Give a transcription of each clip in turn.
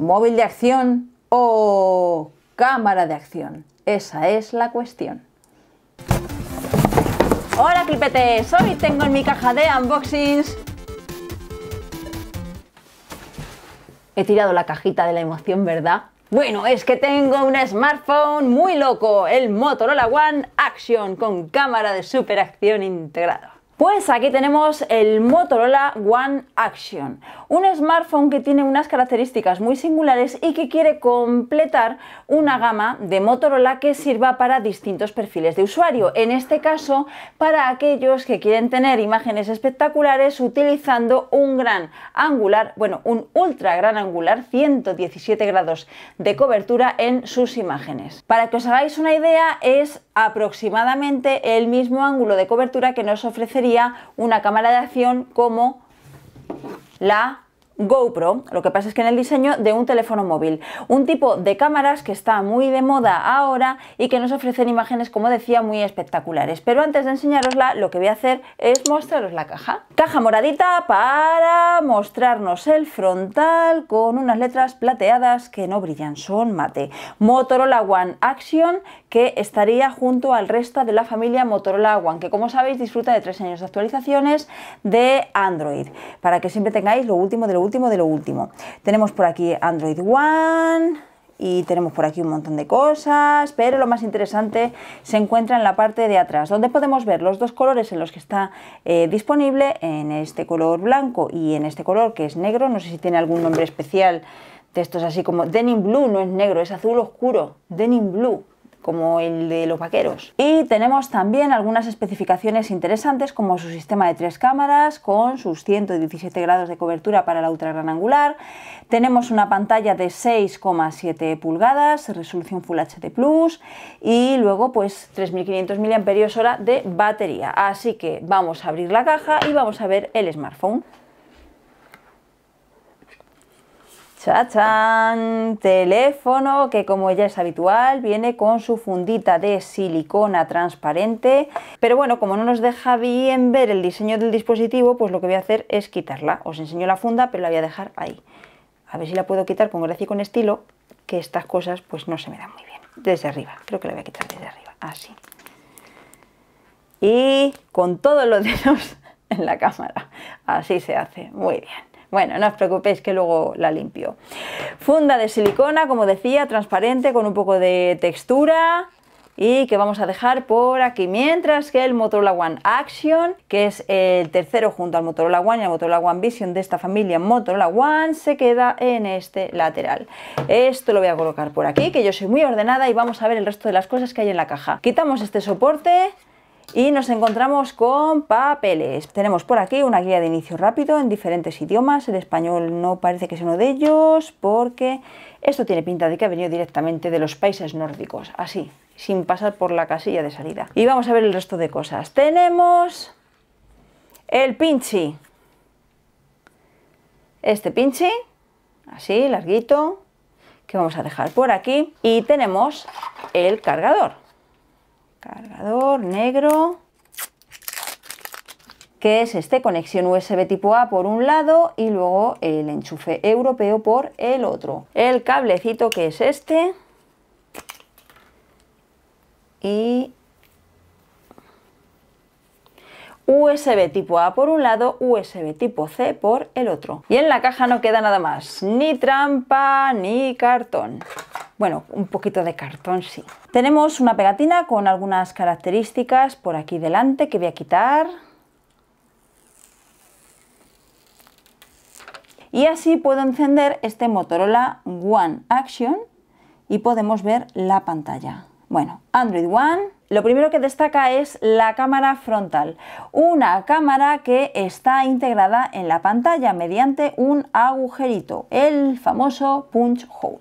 móvil de acción o cámara de acción. Esa es la cuestión. Hola clipetes, hoy tengo en mi caja de unboxings... He tirado la cajita de la emoción, ¿verdad? Bueno, es que tengo un smartphone muy loco, el Motorola One Action con cámara de superacción integrada. Pues aquí tenemos el Motorola One Action, un smartphone que tiene unas características muy singulares y que quiere completar una gama de Motorola que sirva para distintos perfiles de usuario, en este caso para aquellos que quieren tener imágenes espectaculares utilizando un gran angular, bueno, un ultra gran angular, 117 grados de cobertura en sus imágenes. Para que os hagáis una idea, es aproximadamente el mismo ángulo de cobertura que nos ofrecería una cámara de acción como la GoPro, lo que pasa es que en el diseño de un teléfono móvil, un tipo de cámaras que está muy de moda ahora y que nos ofrecen imágenes, como decía, muy espectaculares. Pero antes de enseñarosla, lo que voy a hacer es mostraros la caja. Caja moradita para mostrarnos el frontal con unas letras plateadas que no brillan, son mate. Motorola One Action que estaría junto al resto de la familia Motorola One, que como sabéis disfruta de tres años de actualizaciones de Android, para que siempre tengáis lo último de lo último de lo último. Tenemos por aquí Android One, y tenemos por aquí un montón de cosas, pero lo más interesante se encuentra en la parte de atrás, donde podemos ver los dos colores en los que está eh, disponible, en este color blanco y en este color que es negro, no sé si tiene algún nombre especial de estos así como Denim Blue, no es negro, es azul oscuro, Denim Blue, como el de los vaqueros. Y tenemos también algunas especificaciones interesantes como su sistema de tres cámaras con sus 117 grados de cobertura para la ultra gran angular. Tenemos una pantalla de 6,7 pulgadas, resolución Full HD Plus y luego pues 3500 mAh de batería. Así que vamos a abrir la caja y vamos a ver el smartphone. Chachán, teléfono que como ya es habitual viene con su fundita de silicona transparente, pero bueno, como no nos deja bien ver el diseño del dispositivo, pues lo que voy a hacer es quitarla. Os enseño la funda, pero la voy a dejar ahí. A ver si la puedo quitar con gracia y con estilo, que estas cosas pues no se me dan muy bien. Desde arriba, creo que la voy a quitar desde arriba, así. Y con todos los dedos en la cámara, así se hace, muy bien. Bueno, no os preocupéis que luego la limpio. Funda de silicona, como decía, transparente con un poco de textura y que vamos a dejar por aquí. Mientras que el Motorola One Action, que es el tercero junto al Motorola One y al Motorola One Vision de esta familia Motorola One, se queda en este lateral. Esto lo voy a colocar por aquí, que yo soy muy ordenada y vamos a ver el resto de las cosas que hay en la caja. Quitamos este soporte, y nos encontramos con papeles. Tenemos por aquí una guía de inicio rápido en diferentes idiomas. El español no parece que sea uno de ellos porque esto tiene pinta de que ha venido directamente de los países nórdicos, así, sin pasar por la casilla de salida. Y vamos a ver el resto de cosas. Tenemos el pinchi. Este pinchi, así, larguito, que vamos a dejar por aquí. Y tenemos el cargador. Cargador negro que es este conexión USB tipo A por un lado y luego el enchufe europeo por el otro. El cablecito que es este y USB tipo A por un lado, USB tipo C por el otro. Y en la caja no queda nada más, ni trampa ni cartón. Bueno, un poquito de cartón sí. Tenemos una pegatina con algunas características por aquí delante que voy a quitar. y así puedo encender este Motorola One Action y podemos ver la pantalla. Bueno, Android One lo primero que destaca es la cámara frontal, una cámara que está integrada en la pantalla mediante un agujerito, el famoso punch hole.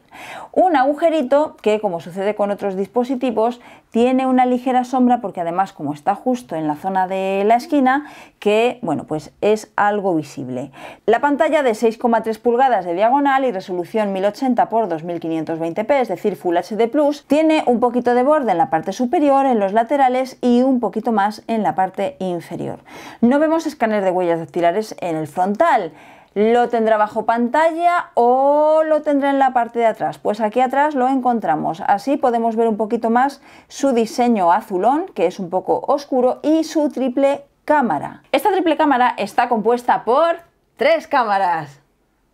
Un agujerito que, como sucede con otros dispositivos, tiene una ligera sombra porque además como está justo en la zona de la esquina, que bueno, pues es algo visible. La pantalla de 6,3 pulgadas de diagonal y resolución 1080 x 2520p, es decir, Full HD+, plus tiene un poquito de borde en la parte superior, los laterales y un poquito más en la parte inferior. No vemos escáner de huellas dactilares en el frontal. ¿Lo tendrá bajo pantalla o lo tendrá en la parte de atrás? Pues aquí atrás lo encontramos. Así podemos ver un poquito más su diseño azulón, que es un poco oscuro, y su triple cámara. Esta triple cámara está compuesta por tres cámaras.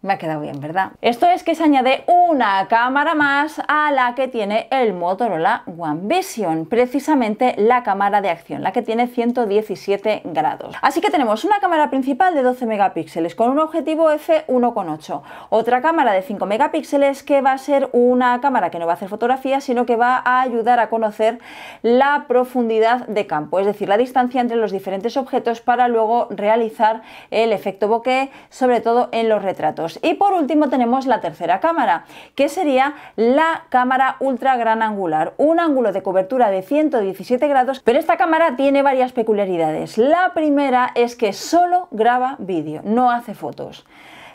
Me ha quedado bien, ¿verdad? Esto es que se añade una cámara más a la que tiene el Motorola One Vision, precisamente la cámara de acción, la que tiene 117 grados. Así que tenemos una cámara principal de 12 megapíxeles con un objetivo f1.8, otra cámara de 5 megapíxeles que va a ser una cámara que no va a hacer fotografía, sino que va a ayudar a conocer la profundidad de campo, es decir, la distancia entre los diferentes objetos para luego realizar el efecto bokeh, sobre todo en los retratos y por último tenemos la tercera cámara, que sería la cámara ultra gran angular, un ángulo de cobertura de 117 grados, pero esta cámara tiene varias peculiaridades. La primera es que solo graba vídeo, no hace fotos.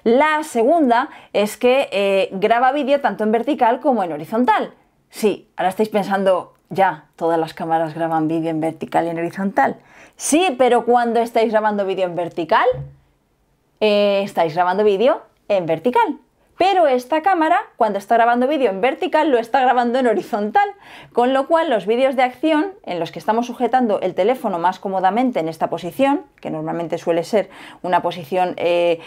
La segunda es que eh, graba vídeo tanto en vertical como en horizontal. Sí, ahora estáis pensando, ya, todas las cámaras graban vídeo en vertical y en horizontal. Sí, pero cuando estáis grabando vídeo en vertical, eh, estáis grabando vídeo en vertical. Pero esta cámara, cuando está grabando vídeo en vertical, lo está grabando en horizontal, con lo cual los vídeos de acción en los que estamos sujetando el teléfono más cómodamente en esta posición, que normalmente suele ser una posición eh,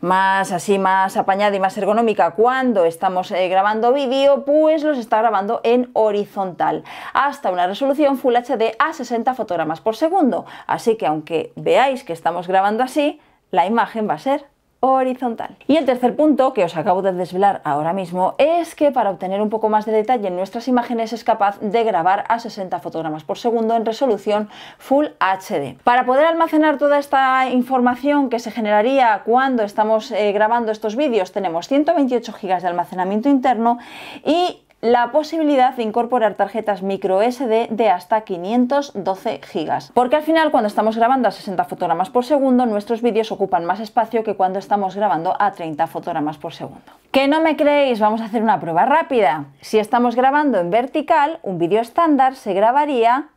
más así, más apañada y más ergonómica cuando estamos eh, grabando vídeo, pues los está grabando en horizontal, hasta una resolución Full HD a 60 fotogramas por segundo. Así que aunque veáis que estamos grabando así, la imagen va a ser horizontal. Y el tercer punto que os acabo de desvelar ahora mismo es que para obtener un poco más de detalle en nuestras imágenes es capaz de grabar a 60 fotogramas por segundo en resolución Full HD. Para poder almacenar toda esta información que se generaría cuando estamos eh, grabando estos vídeos tenemos 128 GB de almacenamiento interno y la posibilidad de incorporar tarjetas micro SD de hasta 512 GB. Porque al final cuando estamos grabando a 60 fotogramas por segundo, nuestros vídeos ocupan más espacio que cuando estamos grabando a 30 fotogramas por segundo. ¿Que no me creéis? Vamos a hacer una prueba rápida. Si estamos grabando en vertical, un vídeo estándar se grabaría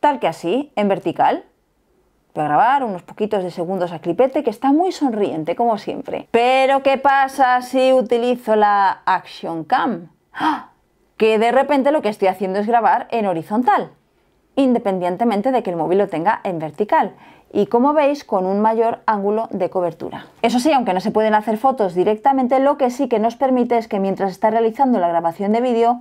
tal que así, en vertical. Voy a grabar unos poquitos de segundos a Clipete, que está muy sonriente, como siempre. Pero, ¿qué pasa si utilizo la Action Cam? que de repente lo que estoy haciendo es grabar en horizontal, independientemente de que el móvil lo tenga en vertical y como veis con un mayor ángulo de cobertura. Eso sí, aunque no se pueden hacer fotos directamente, lo que sí que nos permite es que mientras está realizando la grabación de vídeo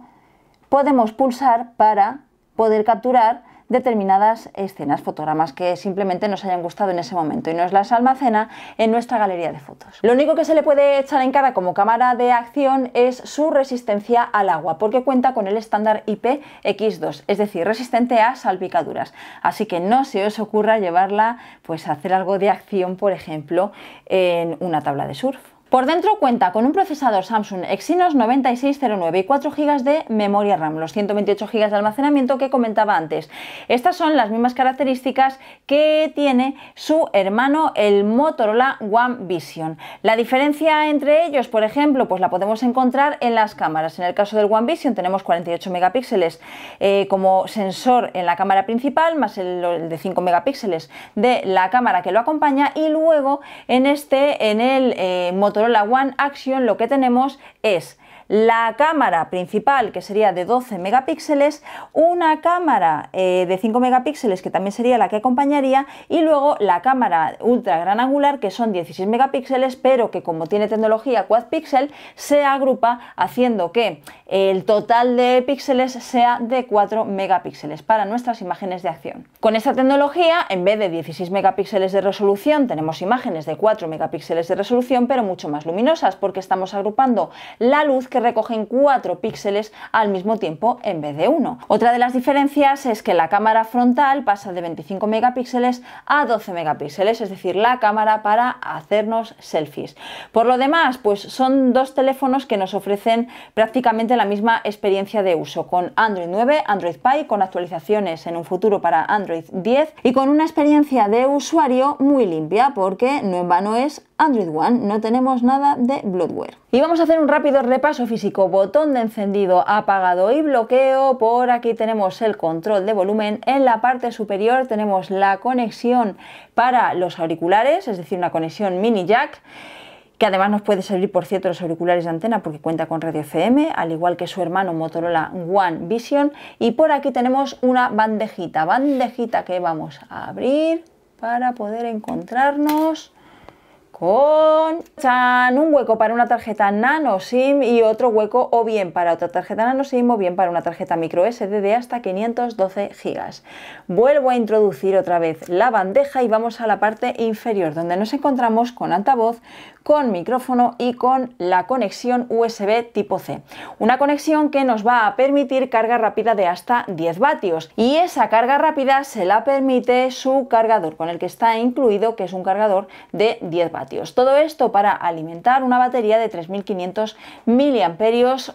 podemos pulsar para poder capturar determinadas escenas, fotogramas que simplemente nos hayan gustado en ese momento y nos las almacena en nuestra galería de fotos. Lo único que se le puede echar en cara como cámara de acción es su resistencia al agua, porque cuenta con el estándar IPX2, es decir, resistente a salpicaduras. Así que no se os ocurra llevarla pues a hacer algo de acción, por ejemplo, en una tabla de surf. Por dentro cuenta con un procesador Samsung Exynos 9609 y 4 GB de memoria RAM, los 128 GB de almacenamiento que comentaba antes. Estas son las mismas características que tiene su hermano el Motorola One Vision. La diferencia entre ellos, por ejemplo, pues la podemos encontrar en las cámaras. En el caso del One Vision tenemos 48 megapíxeles eh, como sensor en la cámara principal, más el, de 5 megapíxeles de la cámara que lo acompaña y luego en este, en el eh, motor la One Action lo que tenemos es la cámara principal, que sería de 12 megapíxeles, una cámara eh, de 5 megapíxeles, que también sería la que acompañaría, y luego la cámara ultra gran angular, que son 16 megapíxeles, pero que como tiene tecnología quad pixel, se agrupa haciendo que el total de píxeles sea de 4 megapíxeles para nuestras imágenes de acción. Con esta tecnología, en vez de 16 megapíxeles de resolución, tenemos imágenes de 4 megapíxeles de resolución, pero mucho más luminosas, porque estamos agrupando la luz que recogen 4 píxeles al mismo tiempo en vez de uno. Otra de las diferencias es que la cámara frontal pasa de 25 megapíxeles a 12 megapíxeles, es decir, la cámara para hacernos selfies. Por lo demás, pues son dos teléfonos que nos ofrecen prácticamente la misma experiencia de uso, con Android 9, Android Pie, con actualizaciones en un futuro para Android 10 y con una experiencia de usuario muy limpia, porque no en vano es Android One no tenemos nada de bloodware Y vamos a hacer un rápido repaso físico, botón de encendido, apagado y bloqueo, por aquí tenemos el control de volumen, en la parte superior tenemos la conexión para los auriculares, es decir, una conexión mini jack, que además nos puede servir, por cierto, los auriculares de antena porque cuenta con radio FM, al igual que su hermano Motorola One Vision. Y por aquí tenemos una bandejita, bandejita que vamos a abrir para poder encontrarnos con un hueco para una tarjeta nano SIM y otro hueco o bien para otra tarjeta nano SIM o bien para una tarjeta micro SD de hasta 512 GB. Vuelvo a introducir otra vez la bandeja y vamos a la parte inferior donde nos encontramos con altavoz, con micrófono y con la conexión USB tipo C. Una conexión que nos va a permitir carga rápida de hasta 10 vatios y esa carga rápida se la permite su cargador con el que está incluido que es un cargador de 10 vatios. Todo esto para alimentar una batería de 3.500 mAh.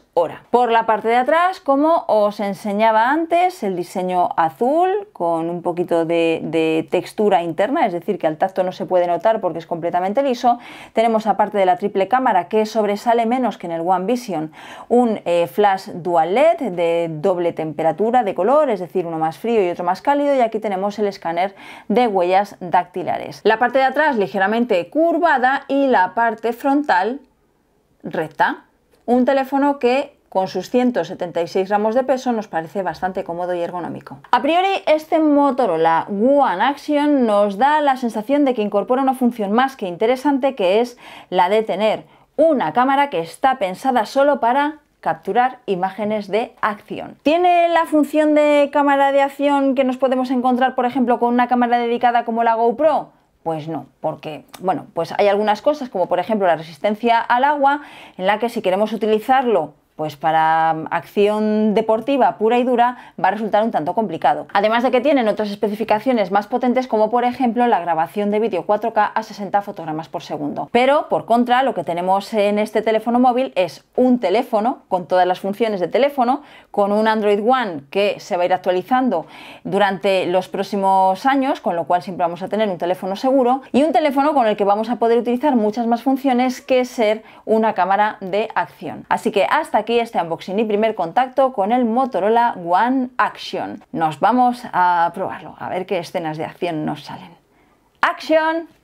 Por la parte de atrás, como os enseñaba antes, el diseño azul con un poquito de, textura interna, es decir, que al tacto no se puede notar porque es completamente liso. Tenemos aparte de la triple cámara que sobresale menos que en el One Vision, un eh, flash dual LED de doble temperatura de color, es decir, uno más frío y otro más cálido y aquí tenemos el escáner de huellas dactilares. La parte de atrás ligeramente curva y la parte frontal recta. Un teléfono que con sus 176 gramos de peso nos parece bastante cómodo y ergonómico. A priori, este Motorola One Action nos da la sensación de que incorpora una función más que interesante que es la de tener una cámara que está pensada solo para capturar imágenes de acción. Tiene la función de cámara de acción que nos podemos encontrar, por ejemplo, con una cámara dedicada como la GoPro pues no, porque bueno, pues hay algunas cosas, como por ejemplo la resistencia al agua, en la que si queremos utilizarlo pues para mm, acción deportiva pura y dura va a resultar un tanto complicado. Además de que tienen otras especificaciones más potentes como por ejemplo la grabación de vídeo 4K a 60 fotogramas por segundo. Pero por contra lo que tenemos en este teléfono móvil es un teléfono con todas las funciones de teléfono, con un Android One que se va a ir actualizando durante los próximos años, con lo cual siempre vamos a tener un teléfono seguro y un teléfono con el que vamos a poder utilizar muchas más funciones que ser una cámara de acción. Así que hasta aquí este unboxing y primer contacto con el Motorola One Action. Nos vamos a probarlo, a ver qué escenas de acción nos salen. ¡Action!